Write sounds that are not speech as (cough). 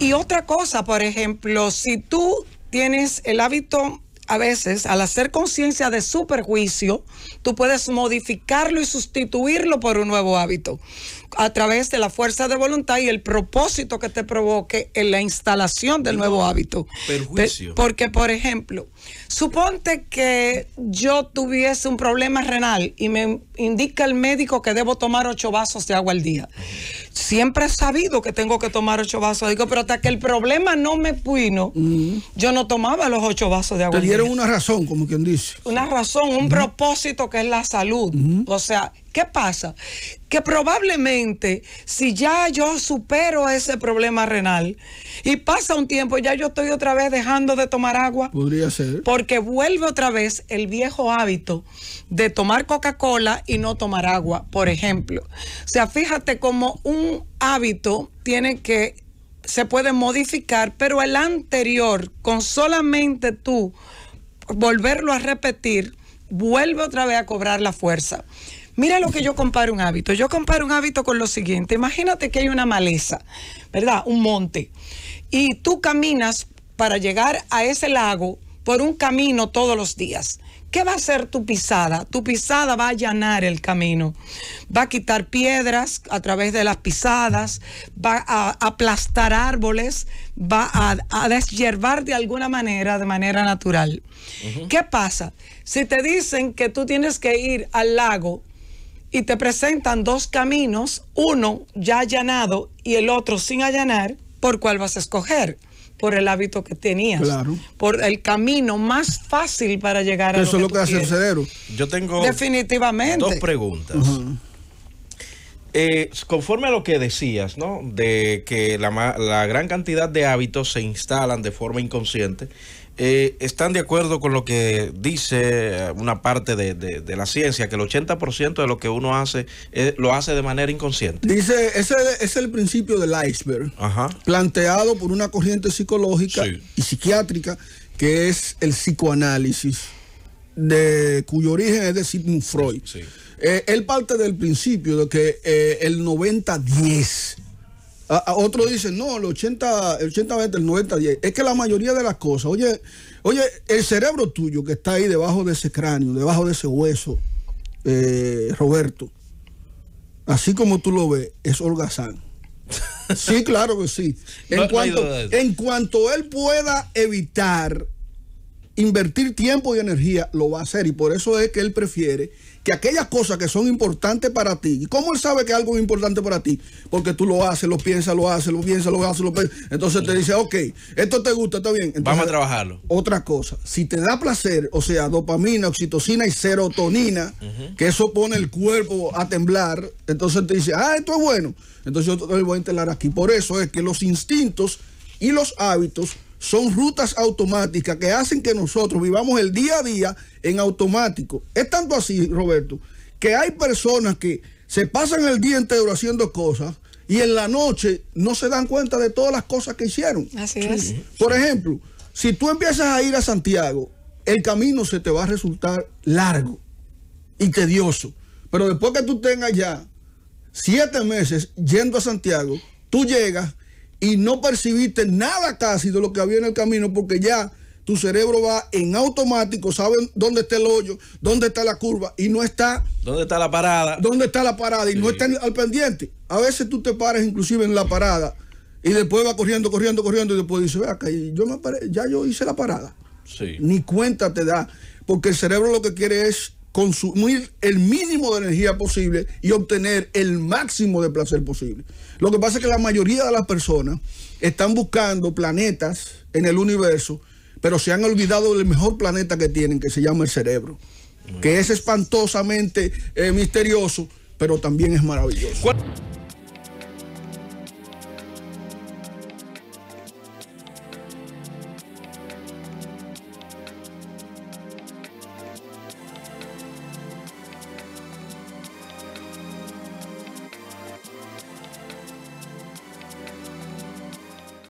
Y otra cosa, por ejemplo, si tú tienes el hábito a veces, al hacer conciencia de su perjuicio, tú puedes modificarlo y sustituirlo por un nuevo hábito a través de la fuerza de voluntad y el propósito que te provoque en la instalación del nuevo hábito. Perjuicio. Porque, por ejemplo, suponte que yo tuviese un problema renal y me indica el médico que debo tomar ocho vasos de agua al día siempre he sabido que tengo que tomar ocho vasos de agua. Pero hasta que el problema no me puino, yo no tomaba los ocho vasos de agua. Te dieron una razón, como quien dice. Una razón, un propósito que es la salud. O sea, ¿Qué pasa? Que probablemente si ya yo supero ese problema renal y pasa un tiempo, ya yo estoy otra vez dejando de tomar agua. Podría ser. Porque vuelve otra vez el viejo hábito de tomar Coca-Cola y no tomar agua, por ejemplo. O sea, fíjate cómo un hábito tiene que, se puede modificar, pero el anterior, con solamente tú volverlo a repetir, vuelve otra vez a cobrar la fuerza. Mira lo que yo comparo un hábito. Yo comparo un hábito con lo siguiente. Imagínate que hay una maleza, ¿verdad? Un monte. Y tú caminas para llegar a ese lago por un camino todos los días. ¿Qué va a ser tu pisada? Tu pisada va a allanar el camino, va a quitar piedras a través de las pisadas, va a aplastar árboles, va a, desyerbar de alguna manera, de manera natural. ¿Qué pasa? Si te dicen que tú tienes que ir al lago y te presentan dos caminos, uno ya allanado y el otro sin allanar, ¿por cuál vas a escoger? Por el hábito que tenías. Claro. Por el camino más fácil para llegar a lo Eso es lo que hace el cedero. Yo tengo Definitivamente. dos preguntas. Eh, conforme a lo que decías, ¿no? De que la, gran cantidad de hábitos se instalan de forma inconsciente, eh, ¿están de acuerdo con lo que dice eh, una parte de, la ciencia, que el 80% de lo que uno hace lo hace de manera inconsciente? Dice, ese es el principio del iceberg, planteado por una corriente psicológica y psiquiátrica, que es el psicoanálisis de, cuyo origen es de Sigmund Freud. Eh, él parte del principio de que eh, el 90-10. otro dice no, el 80-20, el 90-10. Es que la mayoría de las cosas, oye, oye, el cerebro tuyo que está ahí debajo de ese cráneo, debajo de ese hueso, eh, Roberto, así como tú lo ves, es holgazán. sí, claro que sí. (laughs) En, en cuanto él pueda evitar invertir tiempo y energía, lo va a hacer. Y por eso es que él prefiere que aquellas cosas que son importantes para ti. ¿Y cómo él sabe que algo es importante para ti? Porque tú lo haces, lo piensas, lo haces, lo piensas, lo haces, lo piensas. Entonces te dice, ok, esto te gusta, está bien. Entonces, Vamos a trabajarlo. Otra cosa, si te da placer, o sea, dopamina, oxitocina y serotonina, que eso pone el cuerpo a temblar, entonces te dice, ah, esto es bueno. Entonces yo te voy a instalar aquí. Por eso es que los instintos y los hábitos son rutas automáticas que hacen que nosotros vivamos el día a día en automático. Es tanto así, Roberto, que hay personas que se pasan el día entero haciendo cosas y en la noche no se dan cuenta de todas las cosas que hicieron. Así es. Por ejemplo, si tú empiezas a ir a Santiago, el camino se te va a resultar largo y tedioso. Pero después que tú tengas ya siete meses yendo a Santiago, tú llegas y no percibiste nada casi de lo que había en el camino porque ya tu cerebro va en automático, Sabe dónde está el hoyo, dónde está la curva y no está... ¿Dónde está la parada? ¿Dónde está la parada? Y no está al pendiente. A veces tú te paras inclusive en la parada y después va corriendo, corriendo, corriendo y después dice, vea acá, yo me ya yo hice la parada. Sí. Ni cuenta te da, porque el cerebro lo que quiere es consumir el mínimo de energía posible y obtener el máximo de placer posible. Lo que pasa es que la mayoría de las personas están buscando planetas en el universo, pero se han olvidado del mejor planeta que tienen, que se llama el cerebro, que es espantosamente eh, misterioso, pero también es maravilloso.